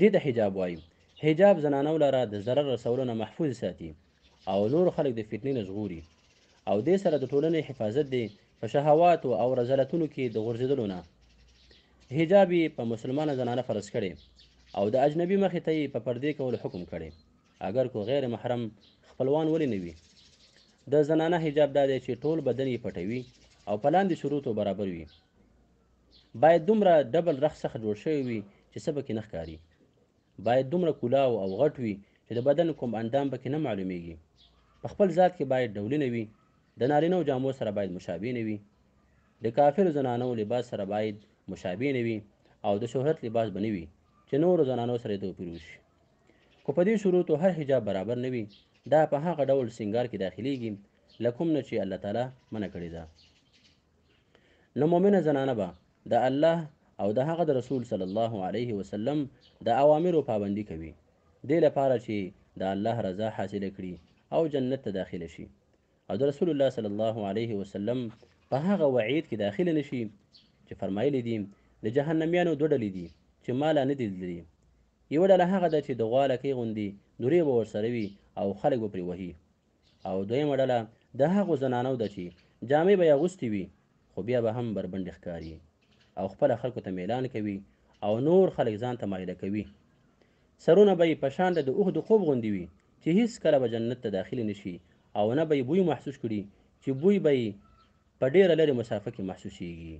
دې ته حجاب وایي حجاب زنانو لاره د ضرر رسولو نه محفوظ ساتي او نور خلک د فتنې نه ژغوري او دې سره د ټولنې حفاظت دی په شهواتو او رزالتونو کې د غورځېدلو نه حجاب په مسلمانه زنانه فرض کړي او د اجنبي مخې ته یې په پردې کولو حکم کړي اگر کو غیر محرم خپلوان ولې نه وي د زنانه حجاب دا دی چې ټول بدن یې پټوي او په لاندې شروطو برابر وي باید دومره ډبل رخ څخه جوړ شوی وي چې څه پکې نه ښکاري باید دومره کولاو او غټ وي چې د بدن کوم اندام پکې نه معلومیږي په خپل ذات کې باید ډولونه وي د نارینه جامو سره باید مشابه نه وي د کافر زنانو لباس سره باید مشابه نه وي او د شهرت لباس بنوي وي چې نورو زنانو سره توپیر وشي خو په دې شروطو هر حجاب برابر نه وي دا په هغه ډول سنګار کې داخلیږي لکم نه چې الله تعالی منع کړی ده نو مومنه زنانه به د الله او د هغه د رسول صلی الله علیه وسلم د اوامرو پابندي کوي دې لپاره چې د الله رضا حاصل کړي او جنت ته داخله شي او د رسول الله صلی الله علیه وسلم په هغه وعید کې داخله نشي چې فرمایلی دي د جهنميانو دوه ډلې دي چې مالا نه دي لري یو ډله هغه ده چې د غوا لکۍ غوندې نورې به ورسره وي او خلک به پرې وهي او دویمه ډله د هغو زنانو ده چې جامې به یې اغوستې وي خو بیا به هم بربنډې ښکاري او خپل خلکو ته میلان کوي او نور خلک ځان ته مایله کوي سرونه به یې په شان د اوښ د خوب غوندې وي چې هیڅ کله به جنت ته داخلي نشي او نه به یې بوی محسوس کړي چې بوی به یې په ډېره لرې مسافه کې محسوسیږي